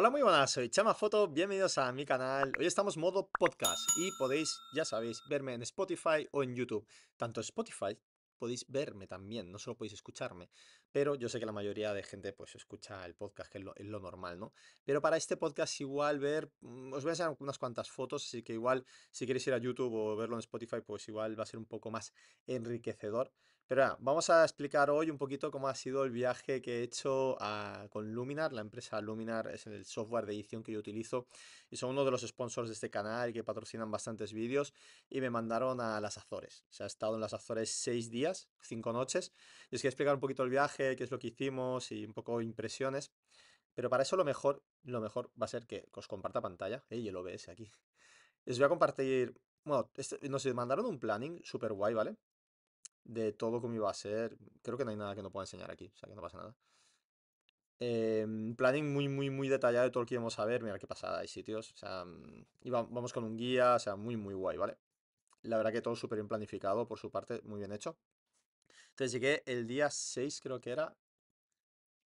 Hola muy buenas, soy Chama Foto, bienvenidos a mi canal. Hoy estamos modo podcast y podéis, ya sabéis, verme en Spotify o en YouTube. Tanto Spotify podéis verme también, no solo podéis escucharme, pero yo sé que la mayoría de gente pues escucha el podcast, que es lo, normal, ¿no? Pero para este podcast igual ver, mm, os voy a hacer unas cuantas fotos, así que igual si queréis ir a YouTube o verlo en Spotify, pues igual va a ser un poco más enriquecedor pero vamos a explicar hoy un poquito cómo ha sido el viaje que he hecho con Luminar. La empresa Luminar es el software de edición que yo utilizo y son uno de los sponsors de este canal que patrocinan bastantes vídeos y me mandaron a las Azores. O sea, he estado en las Azores seis días, cinco noches. Y os quiero explicar un poquito el viaje, qué es lo que hicimos y un poco impresiones. Pero para eso lo mejor, lo mejor va a ser que os comparta pantalla ¿eh? y el OBS aquí. Les voy a compartir, bueno, este, nos mandaron un planning súper guay, ¿vale? de todo cómo iba a ser. Creo que no hay nada que no pueda enseñar aquí, o sea que no pasa nada. Em, planning muy, muy, muy detallado de todo lo que íbamos a ver. Mira qué pasada, hay sitios. O sea, mm, vamos con un guía, o sea, muy, muy guay, ¿vale? La verdad que todo súper bien planificado por su parte, muy bien hecho. Entonces llegué el día 6, creo que era.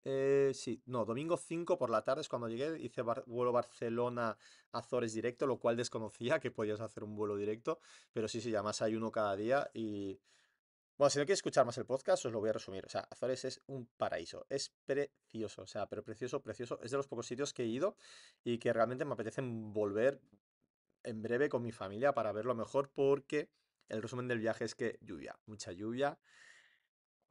Eh, sí, no, domingo 5 por la tarde es cuando llegué. Hice vuelo Barcelona-Azores directo, lo cual desconocía que podías hacer un vuelo directo. Pero sí, sí, además hay uno cada día y bueno, si no quieres escuchar más el podcast, os lo voy a resumir. O sea, Azores es un paraíso, es precioso, o sea, pero precioso, precioso. Es de los pocos sitios que he ido y que realmente me apetece volver en breve con mi familia para verlo mejor porque el resumen del viaje es que lluvia, mucha lluvia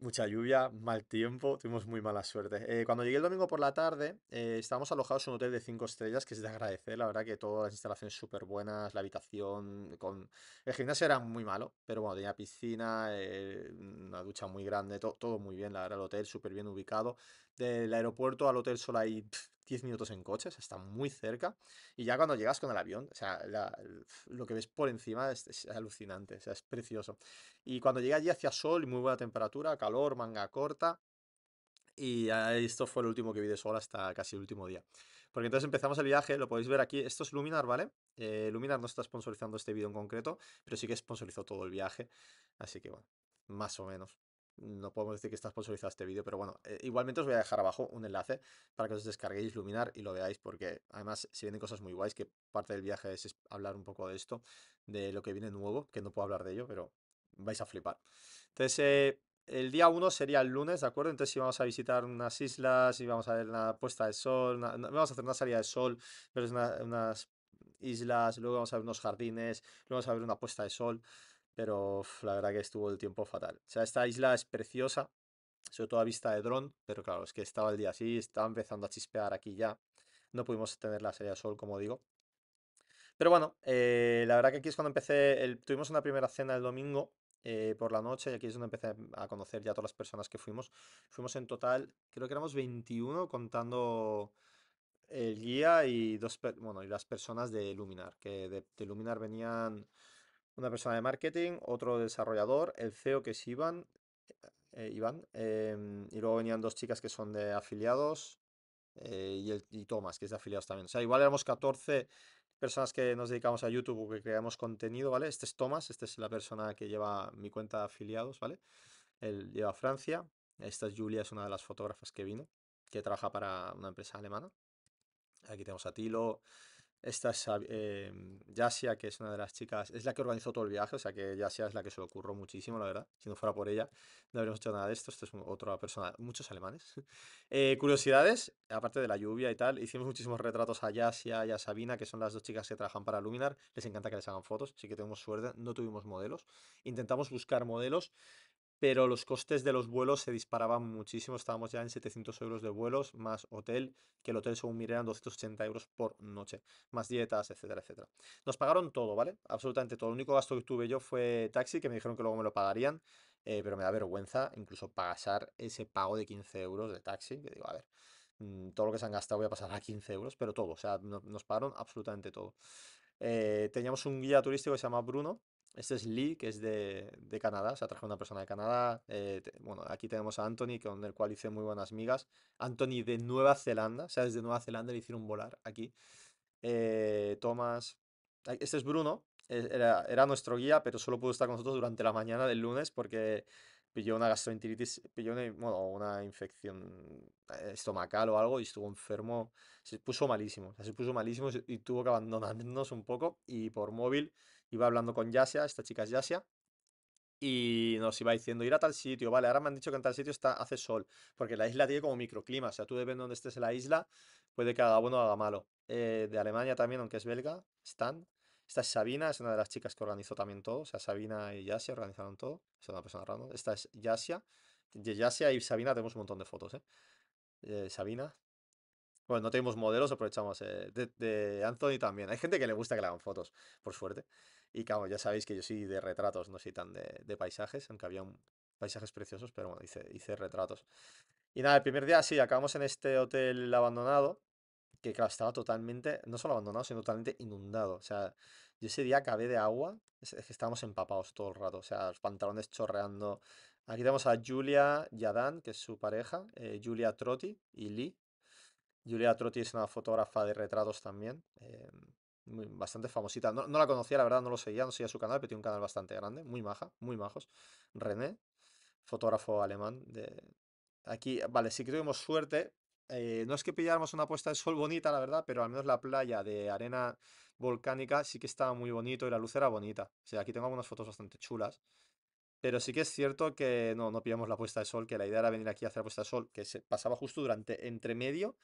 mucha lluvia, mal tiempo, tuvimos muy mala suerte. Eh, cuando llegué el domingo por la tarde, eh, estábamos alojados en un hotel de 5 estrellas, que es de agradecer, la verdad que todas las instalaciones súper buenas, la habitación, con... el gimnasio era muy malo, pero bueno, tenía piscina, eh, una ducha muy grande, todo muy bien, la verdad, el hotel súper bien ubicado del aeropuerto al Hotel solo hay 10 minutos en sea, está muy cerca. Y ya cuando llegas con el avión, o sea, lo que ves por encima es, alucinante, o sea, es precioso. Y cuando llegas allí hacia sol, y muy buena temperatura, calor, manga corta. Y esto fue el último que vi de sol hasta casi el último día. Porque entonces empezamos el viaje, lo podéis ver aquí. Esto es Luminar, ¿vale? Eh, Luminar no está sponsorizando este vídeo en concreto, pero sí que sponsorizó todo el viaje. Así que bueno, más o menos no podemos decir que está sponsorizado este vídeo, pero bueno, eh, igualmente os voy a dejar abajo un enlace para que os descarguéis Luminar y lo veáis, porque además se vienen cosas muy guays, que parte del viaje es hablar un poco de esto, de lo que viene nuevo, que no puedo hablar de ello, pero vais a flipar. Entonces, eh, el día 1 sería el lunes, ¿de acuerdo? Entonces vamos a visitar unas islas, íbamos a ver una puesta de sol, vamos a hacer una salida de sol, pero es unas islas, luego vamos a ver unos jardines, luego vamos a ver una puesta de sol pero la verdad que estuvo el tiempo fatal. O sea, esta isla es preciosa, sobre todo a vista de dron, pero claro, es que estaba el día así, estaba empezando a chispear aquí ya. No pudimos tener la salida sol, como digo. Pero bueno, eh, la verdad que aquí es cuando empecé, tuvimos una primera cena el domingo eh, por la noche y aquí es donde empecé a conocer ya todas las personas que fuimos. Fuimos en total, creo que éramos 21 contando el guía y dos bueno y las personas de Luminar, que de Luminar venían una persona de marketing, otro desarrollador, el CEO que es Iván, eh, em, y luego venían dos chicas que son de afiliados eh, y, el, Tomás, que es de afiliados también. O sea, igual éramos 14 personas que nos dedicamos a YouTube o que creamos contenido, ¿vale? Este es Tomás, esta es la persona que lleva mi cuenta de afiliados, ¿vale? Él lleva a Francia. Esta es Julia, es una de las fotógrafas que vino, que trabaja para una empresa alemana. Aquí tenemos a Tilo, esta es eh, Yasia, que es una de las chicas, es la que organizó todo el viaje, o sea que Yasia es la que se le ocurrió muchísimo, la verdad. Si no fuera por ella, no habríamos hecho nada de esto. Esto es otra persona, muchos alemanes. Eh, curiosidades, aparte de la lluvia y tal, hicimos muchísimos retratos a Yasia y a Sabina, que son las dos chicas que trabajan para Luminar. Les encanta que les hagan fotos, así que tenemos suerte, no tuvimos modelos. Intentamos buscar modelos pero los costes de los vuelos se disparaban muchísimo. Estábamos ya en 700 euros de vuelos, más hotel, que el hotel según miré eran 280 euros por noche, más dietas, etcétera, etcétera. Nos pagaron todo, ¿vale? Absolutamente todo. El único gasto que tuve yo fue taxi, que me dijeron que luego me lo pagarían, eh, pero me da vergüenza incluso pagar ese pago de 15 euros de taxi, que digo, a ver mm, todo lo que se han gastado voy a pasar a 15 euros, pero todo, o sea, nos pagaron absolutamente todo. Eh, teníamos un guía turístico que se llama Bruno, este es Lee, que es de, de Canadá, se ha traído una persona de Canadá. Eh, bueno, aquí tenemos a Anthony, con el cual hice muy buenas migas. Anthony de Nueva Zelanda, o sea, desde Nueva Zelanda le hicieron volar aquí. Eh, Thomas. Este es Bruno, eh, era, era, nuestro guía, pero solo pudo estar con nosotros durante la mañana del lunes porque pilló una gastroenteritis, pilló una, bueno, una infección eh, estomacal o algo y estuvo enfermo. Se puso malísimo, o sea, se puso malísimo y tuvo que abandonarnos un poco. Y por móvil iba hablando con Yasia, esta chica es Yasia, y nos iba diciendo ir a tal sitio, vale, ahora me han dicho que en tal sitio está, hace sol, porque la isla tiene como microclima, o sea, tú depende de dónde estés en la isla, puede que haga bueno o haga malo. Eh, de Alemania también, aunque es belga, están. Esta es Sabina, es una de las chicas que organizó también todo, o sea, Sabina y Yasia organizaron todo, es una persona random. Esta es Yasia, de Yasia y Sabina tenemos un montón de fotos, ¿eh? eh Sabina. Bueno, no tenemos modelos, aprovechamos. Eh, de Anthony también. Hay gente que le gusta que le hagan fotos, por suerte. Y claro, ya sabéis que yo soy de retratos, no soy tan de, paisajes, aunque había un, paisajes preciosos, pero bueno, hice, retratos. Y nada, el primer día sí, acabamos en este hotel abandonado, que claro, estaba totalmente, no solo abandonado, sino totalmente inundado. O sea, yo ese día acabé de agua, es, que estábamos empapados todo el rato, o sea, los pantalones chorreando. Aquí tenemos a Julia Yadán, que es su pareja, eh, Julia Trotti y Lee. Julia Trotti es una fotógrafa de retratos también. Em, bastante famosita. No, la conocía, la verdad, no lo seguía, no seguía su canal, pero tiene un canal bastante grande, muy maja, muy majos. René, fotógrafo alemán. De... Aquí, vale, sí que tuvimos suerte. Eh, no es que pilláramos una puesta de sol bonita, la verdad, pero al menos la playa de arena volcánica sí que estaba muy bonito y la luz era bonita. O sea, aquí tengo algunas fotos bastante chulas. Pero sí que es cierto que no, no pillamos la puesta de sol, que la idea era venir aquí a hacer la puesta de sol, que se pasaba justo durante entre medio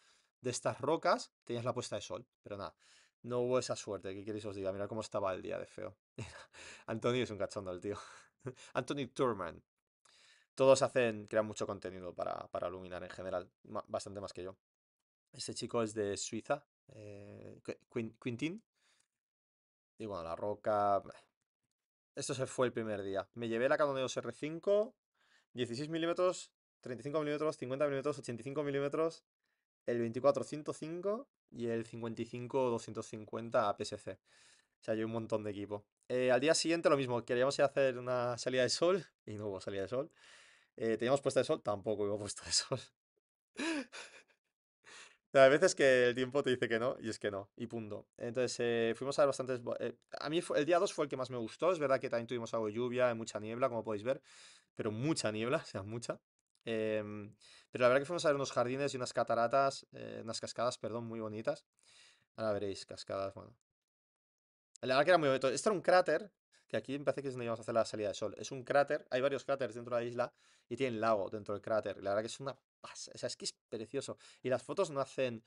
de estas rocas, tenías la puesta de sol. Pero nada, no hubo esa suerte, ¿qué queréis os diga? Mirad cómo estaba el día de feo. Antonio es un cachondo el tío. Anthony Turman. Todos hacen, crean mucho contenido para, para en general, bastante más que yo. ese chico es de Suiza, eh, Quintín. Y bueno, la roca. Esto se fue el primer día. Me llevé la Canon EOS R5, 16 milímetros, 35 milímetros, 50 milímetros, 85 milímetros, el 2405 y el 55-250 a PSC. O sea, hay un montón de equipo. Eh, al día siguiente lo mismo, queríamos ir a hacer una salida de sol y no hubo salida de sol. Eh, ¿Teníamos puesta de sol? Tampoco hubo puesta de sol. Hay veces que el tiempo te dice que no y es que no, y punto. Entonces eh, fuimos a ver bastantes... a mí el día 2 fue el que más me gustó, es verdad que también tuvimos algo de lluvia, mucha niebla, como podéis ver, pero mucha niebla, o sea, mucha. Em, pero la verdad que fuimos a ver unos jardines y unas cataratas, eh, unas cascadas, perdón, muy bonitas. Ahora veréis, cascadas, bueno. La verdad que era muy bonito. Este era un cráter, que aquí me parece que es donde íbamos a hacer la salida de sol. Es un cráter, hay varios cráteres dentro de la isla y tiene lago dentro del cráter. La verdad que es una pasada, o sea, es que es precioso. Y las fotos no hacen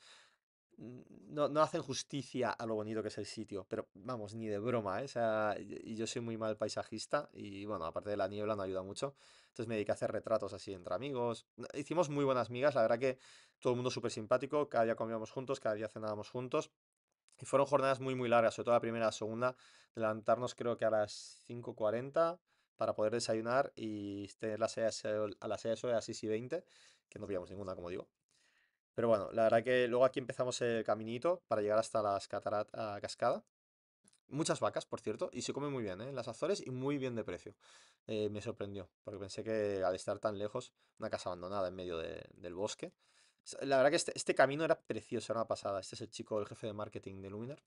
no, no, hacen justicia a lo bonito que es el sitio, pero vamos, ni de broma, ¿eh? O y yo soy muy mal paisajista y bueno, aparte de la niebla no ayuda mucho, entonces me dediqué a hacer retratos así entre amigos. Hicimos muy buenas migas, la verdad que todo el mundo súper simpático, cada día comíamos juntos, cada día cenábamos juntos. Y fueron jornadas muy, muy largas, sobre todo la primera, la segunda, levantarnos creo que a las 5.40 para poder desayunar y tener la a las 6 o las 6 y 20, que no pillamos ninguna, como digo. Pero bueno, la verdad que luego aquí empezamos el caminito para llegar hasta la ah, cascada. Muchas vacas, por cierto, y se come muy bien, ¿eh? Las Azores y muy bien de precio. Eh, me sorprendió, porque pensé que al estar tan lejos, una casa abandonada en medio del bosque. La verdad que este, este, camino era precioso, era una pasada. Este es el chico, el jefe de marketing de Luminar.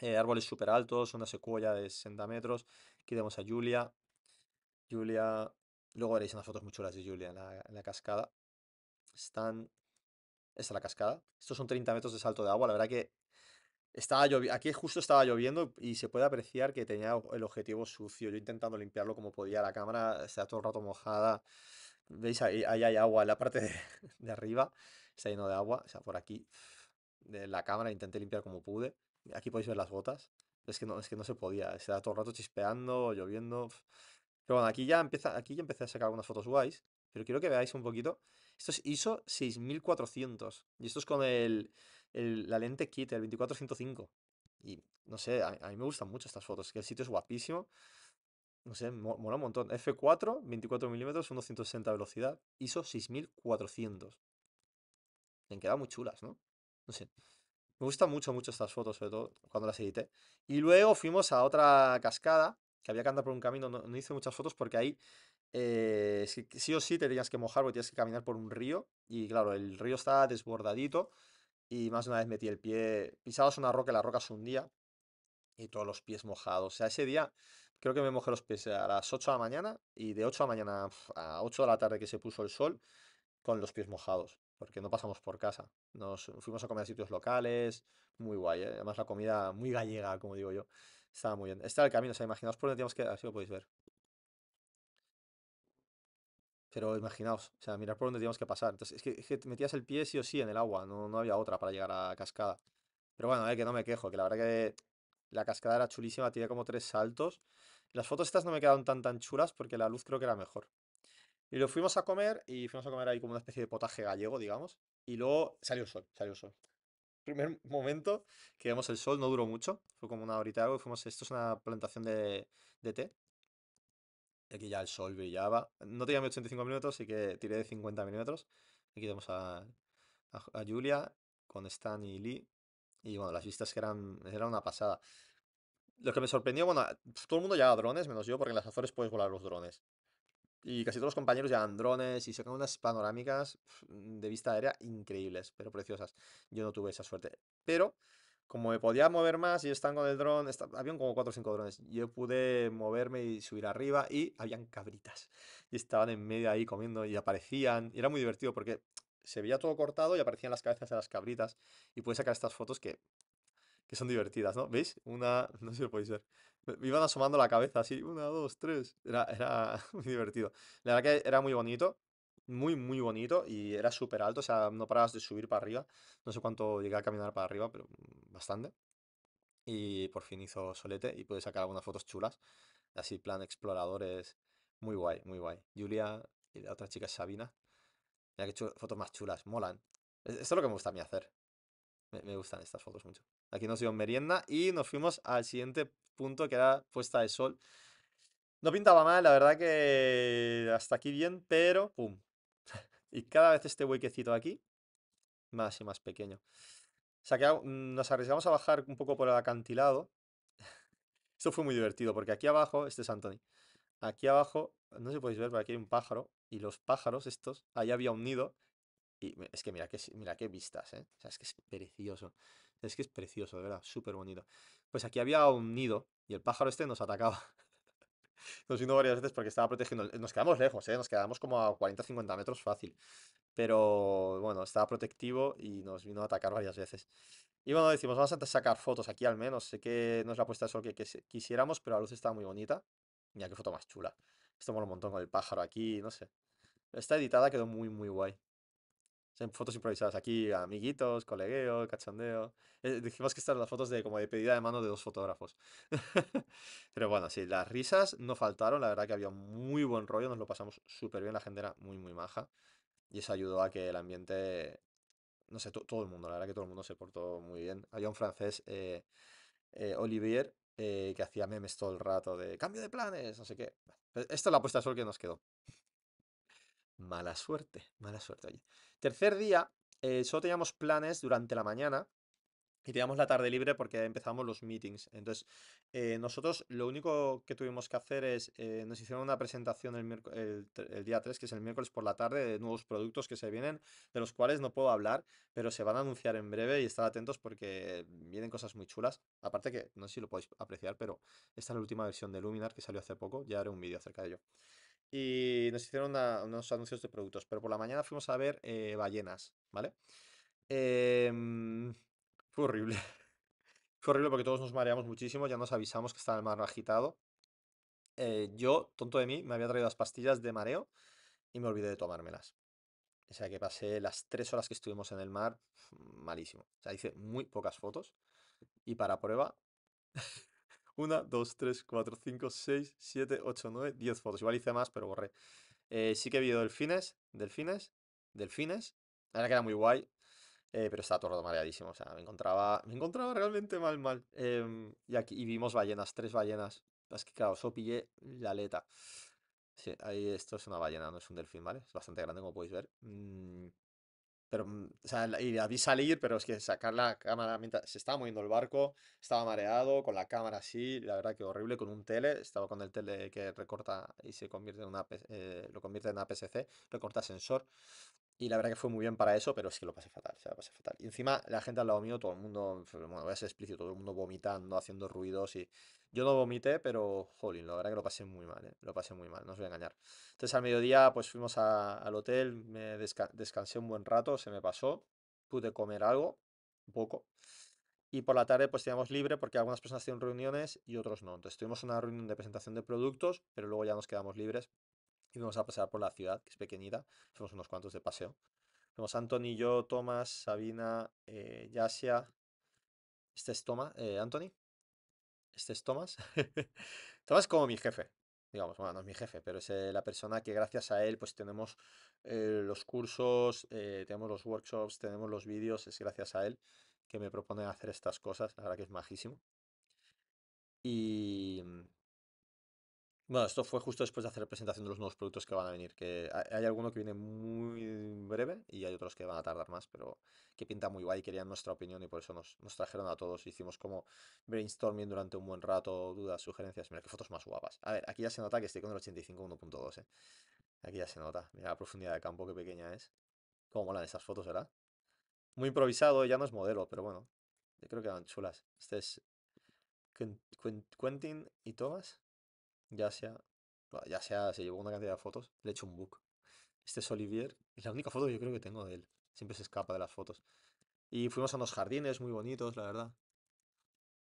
Eh, árboles súper altos, una secuoya de 60 metros. Aquí vemos a Julia. Julia. Luego veréis unas fotos muy chulas de Julia en la, en la cascada. Están esta es la cascada. Estos son 30 metros de salto de agua. La verdad que estaba lloviendo. Aquí justo estaba lloviendo y se puede apreciar que tenía el objetivo sucio. Yo intentando limpiarlo como podía. La cámara está todo el rato mojada. ¿Veis? Ahí, hay agua en la parte de, arriba. Está lleno de agua. O sea, por aquí. De la cámara intenté limpiar como pude. Aquí podéis ver las botas Es que no, es que no se podía. todo el rato chispeando, lloviendo. Pero bueno, aquí ya, empieza, aquí ya empecé a sacar algunas fotos guays. Pero quiero que veáis un poquito esto es ISO 6400. Y esto es con la lente kit, el 2405. Y no sé, a, mí me gustan mucho estas fotos. Es Que el sitio es guapísimo. No sé, mola un montón. F4, 24 milímetros, 160 velocidad. ISO 6400. Me han quedado muy chulas, ¿no? No sé. Me gustan mucho, mucho estas fotos, sobre todo cuando las edité. Y luego fuimos a otra cascada, que había que andar por un camino. no hice muchas fotos porque ahí eh, sí o sí te tenías que mojar porque tienes que caminar por un río y claro, el río estaba desbordadito y más de una vez metí el pie, pisabas una roca y la roca se hundía y todos los pies mojados. O sea, ese día creo que me mojé los pies a las 8 de la mañana y de 8 de la mañana a 8 de la tarde que se puso el sol con los pies mojados, porque no pasamos por casa. Nos fuimos a comer a sitios locales, muy guay, ¿eh? además la comida muy gallega, como digo yo. Estaba muy bien. Este era el camino, o sea, imaginaos por donde teníamos que, así lo podéis ver. Pero imaginaos, o sea, mirar por dónde teníamos que pasar. Entonces, es que, metías el pie sí o sí en el agua, no, no había otra para llegar a la cascada. Pero bueno, eh, que no me quejo, que la verdad que la cascada era chulísima, tenía como tres saltos. Las fotos estas no me quedaron tan tan chulas porque la luz creo que era mejor. Y lo fuimos a comer y fuimos a comer ahí como una especie de potaje gallego, digamos. Y luego salió el sol, salió el sol. Primer momento que vemos el sol, no duró mucho, fue como una horita algo. fuimos, esto es una plantación de, de té, Aquí ya el sol brillaba. No tenía 85 minutos así que tiré de 50 mm Aquí tenemos a, a, Julia con Stan y Lee. Y bueno, las vistas que eran, eran una pasada. Lo que me sorprendió, bueno, pues todo el mundo llevaba drones, menos yo, porque en las Azores puedes volar los drones. Y casi todos los compañeros llevan drones y sacan unas panorámicas de vista aérea increíbles, pero preciosas. Yo no tuve esa suerte. Pero como me podía mover más y están con el dron, había habían como 4 o 5 drones. Yo pude moverme y subir arriba y habían cabritas. Y estaban en medio ahí comiendo y aparecían. Y era muy divertido porque se veía todo cortado y aparecían las cabezas de las cabritas. Y pude sacar estas fotos que, son divertidas, ¿no? ¿Veis? Una, no sé si lo podéis ver. Me iban asomando la cabeza así, una, dos, tres. Era, era muy divertido. La verdad que era muy bonito muy, muy bonito y era súper alto, o sea, no parabas de subir para arriba. No sé cuánto llegué a caminar para arriba, pero bastante. Y por fin hizo solete y pude sacar algunas fotos chulas, así plan exploradores, muy guay, muy guay. Julia y la otra chica es Sabina, ya que hecho fotos más chulas, molan. Esto es lo que me gusta a mí hacer. Me, me gustan estas fotos mucho. Aquí nos dio merienda y nos fuimos al siguiente punto que era puesta de sol. No pintaba mal, la verdad que hasta aquí bien, pero pum, y cada vez este huequecito aquí, más y más pequeño. O sea que mm, nos arriesgamos a bajar un poco por el acantilado. Esto fue muy divertido, porque aquí abajo, este es Anthony, aquí abajo, no sé si podéis ver, pero aquí hay un pájaro, y los pájaros estos, ahí había un nido, y es que mira qué, mira qué vistas, ¿eh? O sea, es que es precioso. Es que es precioso, de verdad, súper bonito. Pues aquí había un nido y el pájaro este nos atacaba. Nos vino varias veces porque estaba protegiendo. Eh, nos quedamos lejos, ¿eh? Nos quedamos como a 40-50 metros fácil. Pero bueno, estaba protectivo y nos vino a atacar varias veces. Y bueno, decimos, vamos a sacar fotos aquí al menos. Sé que no es la puesta de sol que, quisiéramos, pero la luz está muy bonita. Mira qué foto más chula. Esto mola un montón con el pájaro aquí, no sé. Esta editada quedó muy, muy guay fotos improvisadas aquí, amiguitos, colegueo, cachondeo. Eh, dijimos que estas eran las fotos de como de pedida de mano de dos fotógrafos. Pero bueno, sí, las risas no faltaron, la verdad que había muy buen rollo, nos lo pasamos súper bien, la gente era muy, muy maja. Y eso ayudó a que el ambiente, no sé, todo el mundo, la verdad que todo el mundo se portó muy bien. Había un francés, eh, eh, Olivier, que hacía memes todo el rato de cambio de planes, no sé qué. E, esta es la apuesta de sol que nos quedó. Mala suerte, mala suerte, oye. Tercer día, eh, solo teníamos planes durante la mañana y teníamos la tarde libre porque empezamos los meetings. Entonces, eh, nosotros lo único que tuvimos que hacer es, eh, nos hicieron una presentación el, día 3, que es el miércoles por la tarde, de nuevos productos que se vienen, de los cuales no puedo hablar, pero se van a anunciar en breve y estar atentos porque vienen cosas muy chulas. Aparte que, no sé si lo podéis apreciar, pero esta es la última versión de Luminar que salió hace poco, ya haré un vídeo acerca de ello y nos hicieron unos anuncios de productos, pero por la mañana fuimos a ver eh, ballenas, ¿vale? Em, fue horrible. fue horrible porque todos nos mareamos muchísimo, ya nos avisamos que estaba el mar agitado. Eh, yo, tonto de mí, me había traído las pastillas de mareo y me olvidé de tomármelas. O sea que pasé las tres horas que estuvimos en el mar malísimo. O sea, hice muy pocas fotos y para prueba 1, 2, 3, 4, 5, 6, 7, 8, 9, 10 fotos. Igual hice más, pero borré. Eh, sí que he visto delfines, delfines, delfines. Era que era muy guay, eh, pero estaba todo el mareadísimo. O sea, me encontraba, me encontraba realmente mal, mal. Eh, y aquí y vimos ballenas, tres ballenas. Es que claro, solo pillé la aleta. Sí, ahí esto es una ballena, no es un delfín, ¿vale? Es bastante grande, como podéis ver. Mm, pero, mm, o sea, y la vi salir, pero es que sacar la cámara mientras se estaba moviendo el barco, estaba mareado, con la cámara así, la verdad que horrible, con un tele, estaba con el tele que recorta y se convierte en una, eh, lo convierte en una recorta sensor. Y la verdad que fue muy bien para eso, pero es que lo pasé fatal, o lo pasé fatal. Y encima la gente al lado mío, todo el mundo, bueno, voy a ser explícito, todo el mundo vomitando, haciendo ruidos y... Yo no vomité, pero, jolín, la verdad que lo pasé muy mal, ¿eh? Lo pasé muy mal, no os voy a engañar. Entonces al mediodía pues fuimos al hotel, me descansé un buen rato, se me pasó, pude comer algo, un poco. Y por la tarde pues teníamos libre porque algunas personas tienen reuniones y otros no. Entonces tuvimos una reunión de presentación de productos, pero luego ya nos quedamos libres y vamos a pasar por la ciudad, que es pequeñita, Hacemos unos cuantos de paseo. Fuimos Anthony, yo, Tomás, Sabina, eh, Yasia. Este es Tomás, eh, Anthony. Este es Tomás. Tomás es como mi jefe, digamos, bueno, no es mi jefe, pero es eh, la persona que gracias a él pues tenemos los cursos, tenemos los workshops, tenemos los vídeos, es gracias a él que me propone hacer estas cosas, la verdad que es majísimo. Y, mm, bueno, esto fue justo después de hacer la presentación de los nuevos productos que van a venir, que hay alguno que viene muy breve y hay otros que van a tardar más, pero que pinta muy guay, querían nuestra opinión y por eso nos, trajeron a todos, hicimos como brainstorming durante un buen rato, dudas, sugerencias, mira qué fotos más guapas. A ver, aquí ya se nota que estoy con el 85 1.2, ¿eh? Aquí ya se nota, mira la profundidad de campo, qué pequeña es. Cómo molan esas fotos, ¿verdad? Muy improvisado, ya no es modelo, pero bueno, yo creo que eran chulas. Este es Quentin y Thomas ya sea, ya sea, se llevó una cantidad de fotos, le he hecho un book. Este es Olivier, es la única foto que yo creo que tengo de él. Siempre se escapa de las fotos. Y fuimos a unos jardines muy bonitos, la verdad.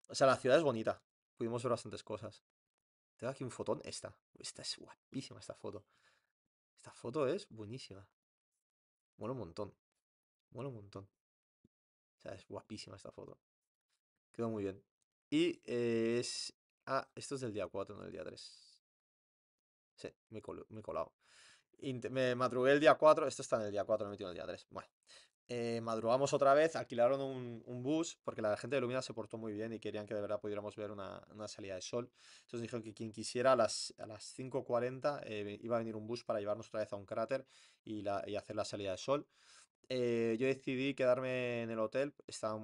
O sea, la ciudad es bonita. Pudimos ver bastantes cosas. Tengo aquí un fotón. Esta. Esta es guapísima, esta foto. Esta foto es buenísima. Mola un montón. Mola un montón. O sea, es guapísima esta foto. Quedó muy bien. Y es Ah, esto es del día 4, no del día 3. Sí, me, he colado. me madrugué el día 4, esto está en el día 4, me he en el día 3. Bueno. Eh, madrugamos otra vez, alquilaron un, bus, porque la gente de Lumina se portó muy bien y querían que de verdad pudiéramos ver una, salida de sol. Entonces dijeron que quien quisiera a las, a las 5.40 eh, iba a venir un bus para llevarnos otra vez a un cráter y, la, hacer la salida de sol. Eh, yo decidí quedarme en el hotel, estaba,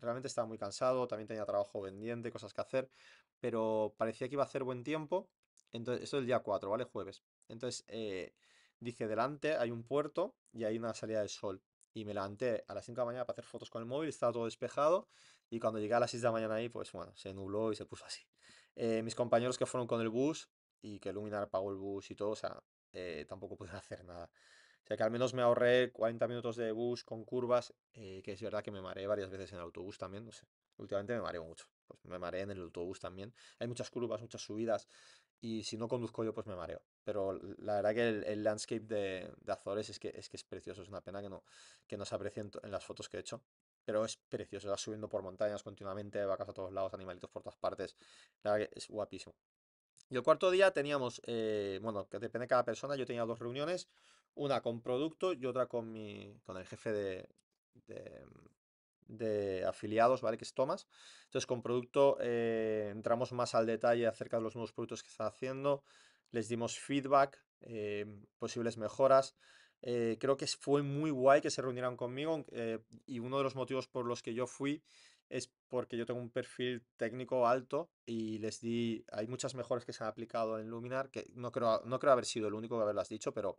realmente estaba muy cansado, también tenía trabajo pendiente, cosas que hacer, pero parecía que iba a hacer buen tiempo. Entonces, eso es el día 4, ¿vale? Jueves. Entonces, eh, dije, delante hay un puerto y hay una salida de sol. Y me levanté a las 5 de la mañana para hacer fotos con el móvil, estaba todo despejado. Y cuando llegué a las 6 de la mañana ahí, pues bueno, se nubló y se puso así. Eh, mis compañeros que fueron con el bus y que Luminar pagó el bus y todo, o sea, eh, tampoco pudieron hacer nada. O sea que al menos me ahorré 40 minutos de bus con curvas, que es verdad que me mareé varias veces en el autobús también, no sé. Últimamente me mareo mucho pues me mareé en el autobús también. Hay muchas curvas, muchas subidas y si no conduzco yo pues me mareo. Pero la verdad que el, landscape de, de, Azores es que, es que es precioso, es una pena que no, que no se aprecien en, las fotos que he hecho. Pero es precioso, vas subiendo por montañas continuamente, vacas a todos lados, animalitos por todas partes. La verdad que es guapísimo. Y el cuarto día teníamos, eh, bueno, que depende de cada persona, yo tenía dos reuniones, una con producto y otra con mi, con el jefe de, de afiliados, ¿vale? Que es Thomas. Entonces, con producto eh, entramos más al detalle acerca de los nuevos productos que está haciendo, les dimos feedback, eh, posibles mejoras. Eh, creo que fue muy guay que se reunieran conmigo y uno de los motivos por los que yo fui es porque yo tengo un perfil técnico alto y les di, hay muchas mejoras que se han aplicado en Luminar, que no creo, no creo haber sido el único que haberlas dicho, pero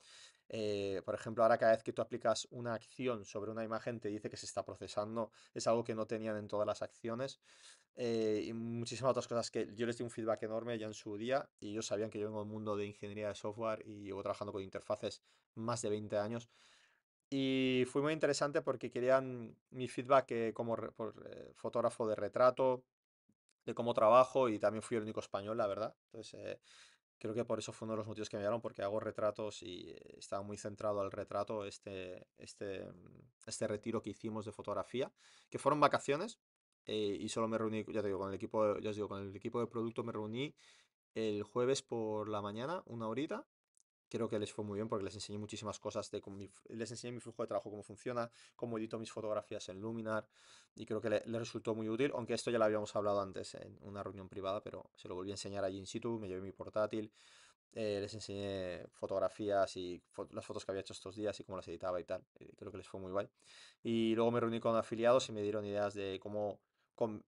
eh, por ejemplo, ahora cada vez que tú aplicas una acción sobre una imagen te dice que se está procesando. Es algo que no tenían en todas las acciones. Eh, y muchísimas otras cosas que yo les di un feedback enorme ya en su día y ellos sabían que yo vengo del mundo de ingeniería de software y llevo trabajando con interfaces más de 20 años. Y fue muy interesante porque querían mi feedback eh, como por, fotógrafo de retrato, de cómo trabajo y también fui el único español, la verdad. Entonces Creo que por eso fue uno de los motivos que me dieron, porque hago retratos y eh, estaba muy centrado al retrato este, este, mm, este retiro que hicimos de fotografía, que fueron vacaciones eh, y solo me reuní, ya te digo, con el equipo, ya digo, con el equipo de producto me reuní el jueves por la mañana, una horita, creo que les fue muy bien porque les enseñé muchísimas cosas, de les enseñé mi flujo de trabajo, cómo funciona, cómo edito mis fotografías en Luminar y creo que les le resultó muy útil, aunque esto ya lo habíamos hablado antes en una reunión privada, pero se lo volví a enseñar allí in situ, me llevé mi portátil, eh, les enseñé fotografías y las fotos que había hecho estos días y cómo las editaba y tal, eh, creo que les fue muy bien Y luego me reuní con afiliados y me dieron ideas de cómo...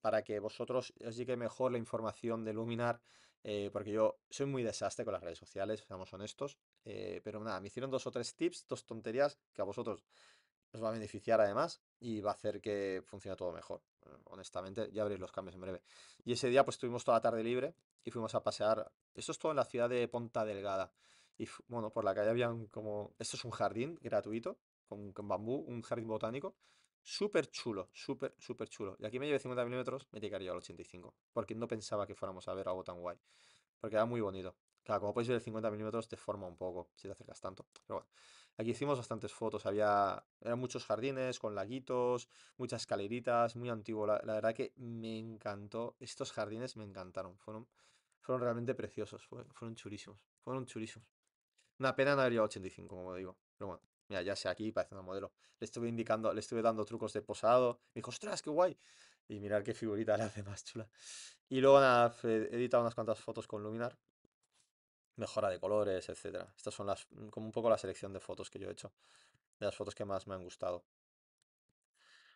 para que vosotros os llegue mejor la información de Luminar eh, porque yo soy muy desastre con las redes sociales, seamos honestos. Eh, pero nada, me hicieron dos o tres tips, dos tonterías que a vosotros os va a beneficiar además y va a hacer que funcione todo mejor. Honestamente, ya veréis los cambios en breve. Y ese día pues tuvimos toda la tarde libre y fuimos a pasear. Esto es todo en la ciudad de Ponta Delgada. Y bueno, por la calle habían como... Esto es un jardín gratuito, con bambú, un jardín botánico. Súper chulo, súper, súper chulo. Y aquí me llevé 50 milímetros, me llegaría al 85. Porque no pensaba que fuéramos a ver algo tan guay. Porque era muy bonito. Claro, como podéis ver, el 50 milímetros te forma un poco si te acercas tanto. Pero bueno, aquí hicimos bastantes fotos. Había eran muchos jardines con laguitos, muchas escaleritas, muy antiguo. La, verdad que me encantó. Estos jardines me encantaron. Fueron, fueron realmente preciosos. Fueron, churísimos, chulísimos. Fueron chulísimos. Una pena no haber llegado 85, como digo. Pero bueno. Mira, ya sé aquí, parece pareciendo modelo. Le estuve indicando, le estuve dando trucos de posado. Me dijo, ostras, qué guay. Y mirar qué figurita le hace más chula. Y luego nada, he editado unas cuantas fotos con Luminar. Mejora de colores, etcétera. Estas son las, mm, como un poco la selección de fotos que yo he hecho. De las fotos que más me han gustado.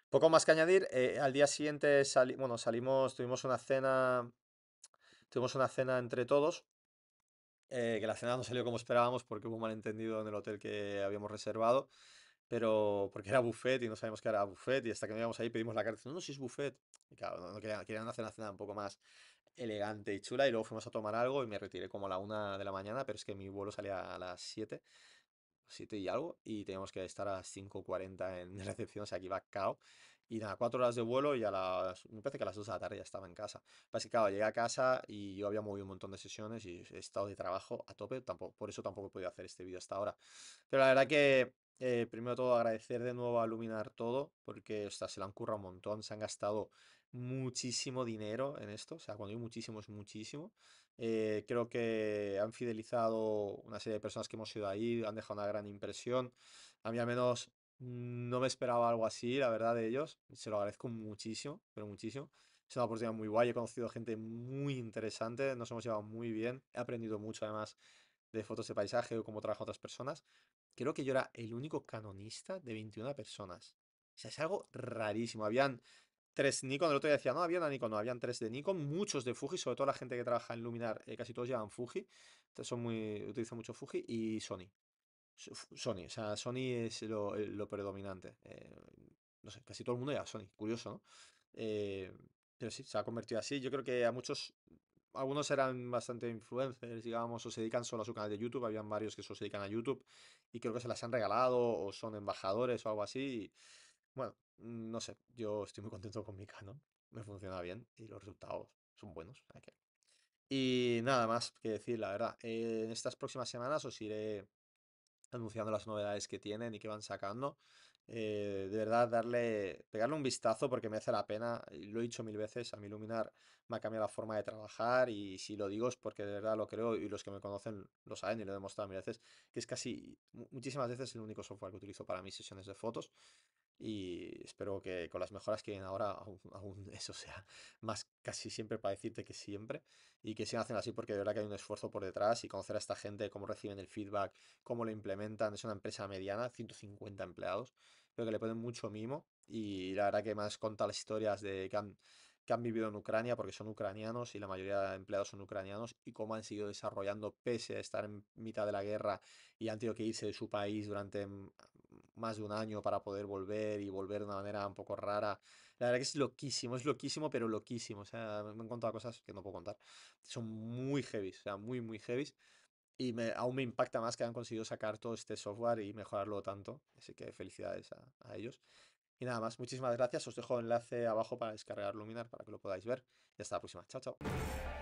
Poco más que añadir. Eh, al día siguiente bueno, salimos, tuvimos una cena. Tuvimos una cena entre todos. Eh, que la cena no salió como esperábamos porque hubo un malentendido en el hotel que habíamos reservado, pero porque era buffet y no sabíamos que era buffet y hasta que no íbamos ahí pedimos la carta, no, no, si es buffet. Y claro, querían, hacer una cena un poco más elegante y chula y luego fuimos a tomar algo y me retiré como a la una de la mañana, pero es que mi vuelo salía a las 7. 7 y algo, y teníamos que estar a las 5.40 en la recepción, o sea, aquí va cao. Y nada, cuatro horas de vuelo y a las, me parece que a las dos de la tarde ya estaba en casa. básicamente que claro, llegué a casa y yo había movido un montón de sesiones y he estado de trabajo a tope, por eso tampoco he podido hacer este vídeo hasta ahora. Pero la verdad que eh, primero todo agradecer de nuevo a Luminar todo, porque se lo han currado un montón, se han gastado muchísimo dinero en esto, o sea, cuando digo muchísimo es muchísimo. Eh, creo que han fidelizado una serie de personas que hemos ido ahí, han dejado una gran impresión. A mí al menos no me esperaba algo así, la verdad, de ellos. Se lo agradezco muchísimo, pero muchísimo. Es una oportunidad muy guay, he conocido gente muy interesante, nos hemos llevado muy bien, he aprendido mucho además de fotos de paisaje o cómo trabaja otras personas. Creo que yo era el único canonista de 21 personas. O sea, es algo rarísimo. Habían tres Nikon, el otro día decía, no, había una Nikon, no, habían tres de Nikon, muchos de Fuji, sobre todo la gente que trabaja en Luminar, eh, casi todos llevan Fuji, son muy, utilizan mucho Fuji y Sony. Sony, o sea, Sony es lo, eh, predominante. Eh, no sé, casi todo el mundo ya Sony, curioso, ¿no? Eh, pero sí, se ha convertido así. Yo creo que a muchos, algunos eran bastante influencers, digamos, o se dedican solo a su canal de YouTube. Habían varios que solo se dedican a YouTube y creo que se las han regalado o son embajadores o algo así. bueno, no sé, yo estoy muy contento con mi Canon. Me funciona bien y los resultados son buenos. Y nada más que decir, la verdad. en estas próximas semanas os iré anunciando las novedades que tienen y que van sacando. Eh, de verdad, darle, pegarle un vistazo porque me hace la pena. Lo he dicho mil veces, a mi Luminar me ha cambiado la forma de trabajar y si lo digo es porque de verdad lo creo y los que me conocen lo saben y lo he demostrado mil veces, que es casi muchísimas veces el único software que utilizo para mis sesiones de fotos y espero que con las mejoras que vienen ahora aún, eso sea más casi siempre para decirte que siempre y que se hacen así porque de verdad que hay un esfuerzo por detrás y conocer a esta gente, cómo reciben el feedback, cómo lo implementan, es una empresa mediana, 150 empleados, Creo que le ponen mucho mimo y la verdad que más cuenta las historias de que han, que han vivido en Ucrania porque son ucranianos y la mayoría de empleados son ucranianos y cómo han seguido desarrollando pese a estar en mitad de la guerra y han tenido que irse de su país durante mm, más de un año para poder volver y volver de una manera un poco rara. La verdad que es loquísimo, es loquísimo, pero loquísimo. O sea, me han contado cosas que no puedo contar. Son muy heavy, o sea, muy, muy heavy. Y me, aún me impacta más que han conseguido sacar todo este software y mejorarlo tanto. Así que felicidades a, a ellos. Y nada más, muchísimas gracias. Os dejo el enlace abajo para descargar Luminar para que lo podáis ver. Y hasta la próxima. Chao, chao.